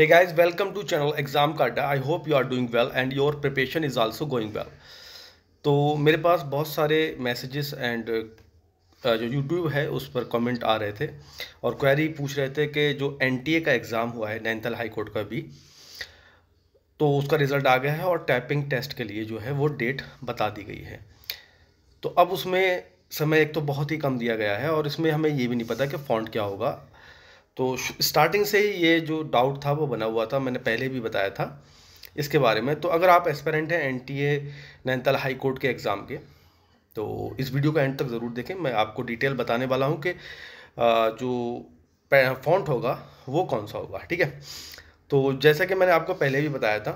hey guys welcome to channel exam carda i hope you are doing well and your preparation is also going well तो मेरे पास बहुत सारे messages and uh, जो YouTube है उस पर कमेंट आ रहे थे और क्वेरी पूछ रहे थे कि जो एन का एग्ज़ाम हुआ है नैनीताल हाई कोर्ट का भी तो उसका रिज़ल्ट आ गया है और टाइपिंग टेस्ट के लिए जो है वो डेट बता दी गई है तो अब उसमें समय एक तो बहुत ही कम दिया गया है और इसमें हमें ये भी नहीं पता कि फ़ॉन्ट क्या होगा तो स्टार्टिंग से ही ये जो डाउट था वो बना हुआ था मैंने पहले भी बताया था इसके बारे में तो अगर आप एस्पेरेंट हैं N T A Nainital high court के एग्ज़ाम के तो इस वीडियो का एंड तक ज़रूर देखें मैं आपको डिटेल बताने वाला हूँ कि जो फॉन्ट होगा वो कौन सा होगा ठीक है तो जैसा कि मैंने आपको पहले भी बताया था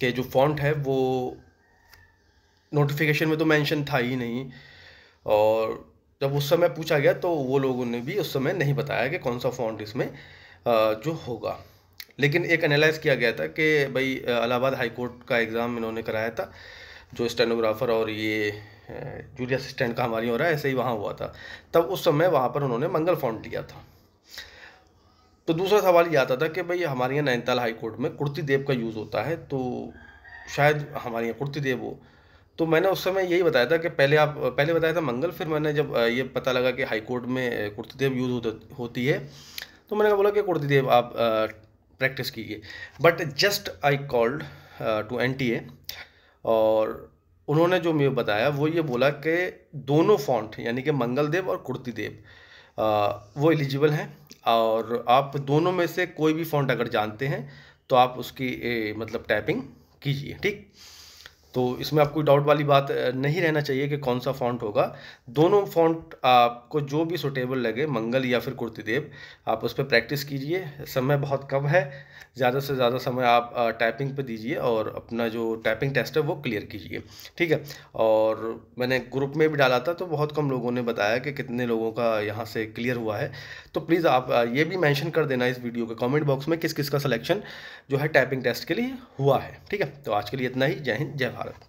कि जो फॉन्ट है वो नोटिफिकेशन में तो मेंशन था ही नहीं और जब उस समय पूछा गया तो वो लोगों ने भी उस समय नहीं बताया कि कौन सा फॉन्ट इसमें जो होगा लेकिन एक एनालाइज किया गया था कि भाई इलाहाबाद हाई कोर्ट का एग्ज़ाम इन्होंने कराया था जो स्टेनोग्राफर और ये जूनियर असिस्टेंट का हमारी हो रहा है ऐसे ही वहाँ हुआ था तब उस समय वहाँ पर उन्होंने मंगल फॉन्ट लिया था तो दूसरा सवाल ये आता था कि भाई हमारे यहाँ नैनीताल हाई कोर्ट में कुर्ती देव का यूज़ होता है तो शायद हमारे यहाँ कुर्ती देव हो तो मैंने उस समय यही बताया था कि पहले आप पहले बताया था मंगल फिर मैंने जब ये पता लगा कि हाई कोर्ट में कुर्तीदेव यूज़ होती है तो मैंने बोला कि देव आप प्रैक्टिस कीजिए but just I called to an और उन्होंने जो मुझे बताया वो ये बोला कि दोनों फॉन्ट यानी कि मंगलदेव और कुर्तीदेव वो एलिजिबल हैं और आप दोनों में से कोई भी फॉन्ट अगर जानते हैं तो आप उसकी ए, मतलब टाइपिंग कीजिए ठीक तो इसमें आपको डाउट वाली बात नहीं रहना चाहिए कि कौन सा फॉन्ट होगा दोनों फॉन्ट आपको जो भी सुटेबल लगे मंगल या फिर कुर्तीदेव आप उस पर प्रैक्टिस कीजिए समय बहुत कम है ज़्यादा से ज़्यादा समय आप टाइपिंग पे दीजिए और अपना जो टाइपिंग टेस्ट है वो क्लियर कीजिए ठीक है और मैंने ग्रुप में भी डाला था तो बहुत कम लोगों ने बताया कि कितने लोगों का यहाँ से क्लियर हुआ है तो प्लीज़ आप ये भी मैंशन कर देना इस वीडियो के कॉमेंट बॉक्स में किस किस का सलेक्शन जो है टाइपिंग टेस्ट के लिए हुआ है ठीक है तो आज के लिए इतना ही जय हिंद जय भारत about it.